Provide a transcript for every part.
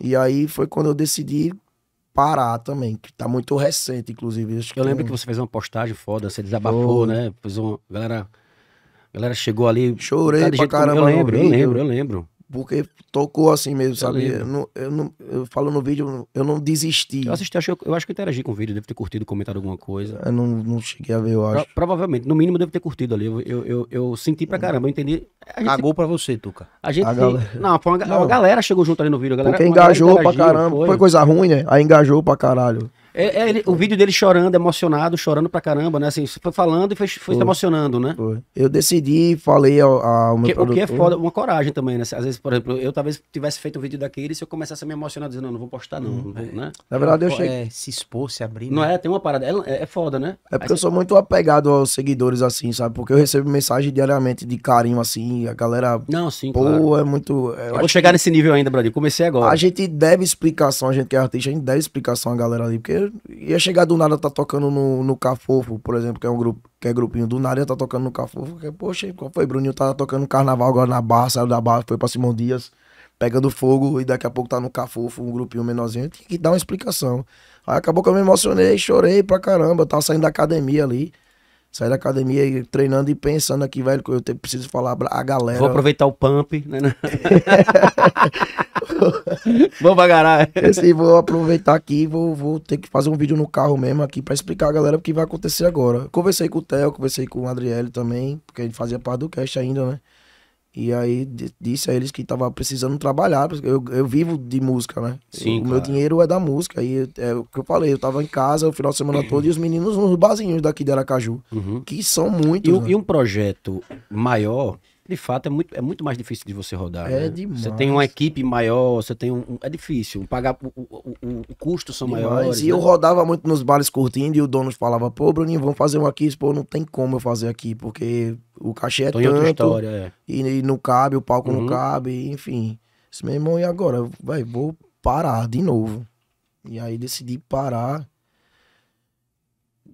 E aí foi quando eu decidi parar também, que tá muito recente, inclusive. Acho eu lembro que, é que você fez uma postagem foda, você desabafou, oh. né? Fez uma. Galera, galera chegou ali. Chorei tá pra caramba. Eu lembro, eu lembro, eu lembro. Porque tocou assim mesmo, sabe? Eu, não, eu, não, eu, falo no vídeo, eu não desisti. Eu assisti, acho, eu acho que eu interagi com o vídeo, devo ter curtido, comentado alguma coisa. Eu não, não cheguei a ver, eu acho. Pro, provavelmente, no mínimo, devo ter curtido ali. Eu, eu, eu, eu senti pra caramba, eu entendi. Cagou pra você, Tuca. A gente. A galera... Não, foi uma, não. galera chegou junto ali no vídeo. A galera, Porque engajou galera pra caramba. Foi. foi. coisa ruim, né? Aí engajou pra caralho. É, é ele, o vídeo dele chorando, emocionado, chorando pra caramba, né? Assim, foi falando e foi, foi, foi. se emocionando, né? Foi. Eu decidi, falei ao, ao meu que, produtor... O que é foda, uma coragem também, né? Às vezes, por exemplo, eu talvez tivesse feito um vídeo daquele se eu começasse a me emocionar, dizendo, não, não vou postar não, hum, não né? Na verdade, eu, eu cheguei... É, se expor, se abrir, Não né? é? Tem uma parada, é, é foda, né? É porque Aí eu sou muito apegado aos seguidores, assim, sabe? Porque eu recebo mensagem diariamente de carinho, assim, a galera... Não, sim, Pô, claro. é muito... É, eu vou chegar que... nesse nível ainda, Bradinho, comecei agora. A gente deve explicação, a gente que é artista, a gente deve explicação à galera ali, porque primeiro, ia chegar do nada, tá tocando no, no Cafofo, por exemplo, que é um grupo, que é grupinho do nada, ia tá tocando no Cafofo, que, poxa, qual foi? Bruninho tá tocando carnaval agora na Barra, saiu da Barra, foi pra Simão Dias, pegando fogo, e daqui a pouco tá no Cafofo, um grupinho menorzinho, tinha que dar uma explicação. Aí acabou que eu me emocionei, chorei pra caramba, eu tava saindo da academia ali, sair da academia e treinando e pensando aqui, velho, que eu preciso falar a galera. Vou aproveitar o pump, né? Vamos bagarar. Assim, vou aproveitar aqui, vou, vou ter que fazer um vídeo no carro mesmo aqui para explicar a galera o que vai acontecer agora. Conversei com o Theo, conversei com o Adriele também, porque a gente fazia parte do cast ainda, né? E aí disse a eles que tava precisando trabalhar, porque eu, eu vivo de música, né? Sim, o claro. meu dinheiro é da música. E é o que eu falei, eu tava em casa o final de semana todo e os meninos nos barzinhos daqui de Aracaju, uhum. que são muito E, né? e um projeto maior de fato, é muito, é muito mais difícil de você rodar. É né? demais. Você tem uma equipe maior, você tem um. é difícil. Pagar o, o, o, o custo são demais. maiores. E né? eu rodava muito nos bares curtindo e o dono falava, pô, Bruninho, vamos fazer um aqui. Pô, não tem como eu fazer aqui, porque o cachê é Tô tanto. História, é. E, e, não cabe, o palco uhum. não cabe, enfim. Disse, meu irmão, e agora? Vai, vou parar de novo. E aí decidi parar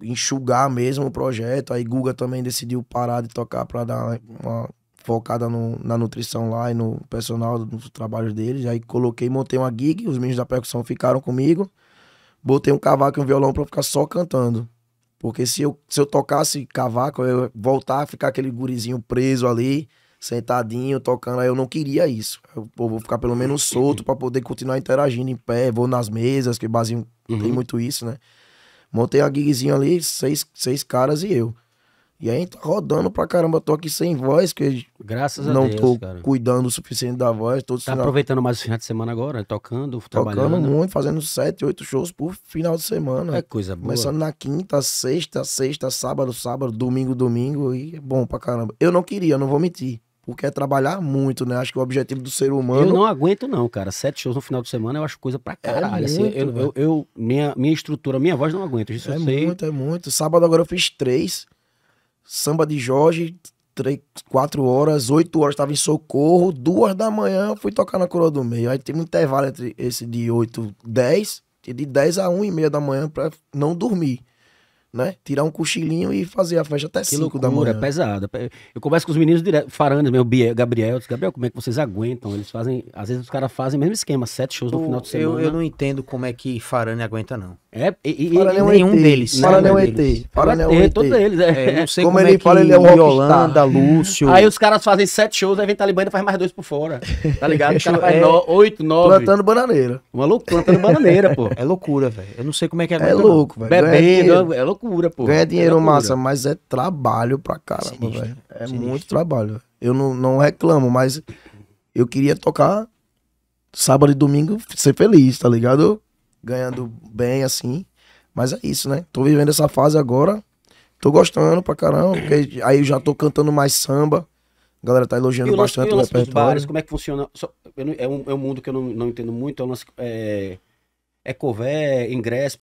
enxugar mesmo o projeto. Aí Guga também decidiu parar de tocar para dar uma focada no, na nutrição lá e no personal, nos trabalhos deles. Aí coloquei, montei uma gig, os meninos da percussão ficaram comigo. Botei um cavaco e um violão pra ficar só cantando. Porque se eu, se eu tocasse cavaco, eu ia voltar a ficar aquele gurizinho preso ali, sentadinho, tocando. Aí eu não queria isso. Eu pô, vou ficar pelo menos solto para poder continuar interagindo em pé, vou nas mesas, que basinho uhum. tem muito isso, né? Montei uma gigzinha ali, seis, seis caras e eu. E aí tá rodando pra caramba. tô aqui sem voz, que Graças não a Deus, tô cara. cuidando o suficiente da voz. Tô tá sinal... aproveitando mais o final de semana agora, tocando, tocando trabalhando. Né? muito, fazendo sete, oito shows por final de semana. É coisa boa. Começando na quinta, sexta, sexta, sábado, sábado, domingo, domingo. E é bom pra caramba. Eu não queria, não vou mentir. Porque é trabalhar muito, né? Acho que o objetivo do ser humano. Eu não aguento, não, cara. Sete shows no final de semana eu acho coisa pra é caralho. É muito, assim, eu, eu, eu, minha, minha estrutura, minha voz não aguento. Isso é muito, é muito. Sábado agora eu fiz três samba de Jorge, três, quatro horas, oito horas estava em socorro, duas da manhã fui tocar na Coroa do Meio. Aí teve um intervalo entre esse de oito, dez, e de dez a um e meia da manhã para não dormir. Né? Tirar um cochilinho e fazer a festa até 5 da manhã. É pesada. Eu converso com os meninos direto, Farandes, meu Gabriel, disse, Gabriel, como é que vocês aguentam? Eles fazem, às vezes os caras fazem o mesmo esquema, sete shows no o, final de semana. Eu, eu não entendo como é que Farane aguenta não. É, e, e nenhum ET, deles. Fala nenhum né, ET. Deles. Fala nenhum ET. Todos eles, é. é. Não sei como, como ele é fala, ele é o Yolanda, Lúcio. Aí os caras fazem sete shows, aí vem Talibã faz mais dois por fora. Tá ligado? O cara faz é, no, oito, nove. Plantando bananeira. Uma loucura, plantando bananeira, pô. É loucura, velho. Eu não sei como é que é. É louco, velho. Bebendo, é, é loucura, pô. Ganha é dinheiro é massa, mas é trabalho pra caramba, velho. É Sinistro. muito trabalho. Eu não, não reclamo, mas eu queria tocar sábado e domingo, ser feliz, tá ligado? ganhando bem, assim. Mas é isso, né? Tô vivendo essa fase agora. Tô gostando pra caramba, porque aí eu já tô cantando mais samba. A galera tá elogiando e lance, bastante e o, o repertório. Bares, como é que funciona? Só, não, é, um, é um mundo que eu não, não entendo muito, é o lance. É, é cové, ingresso,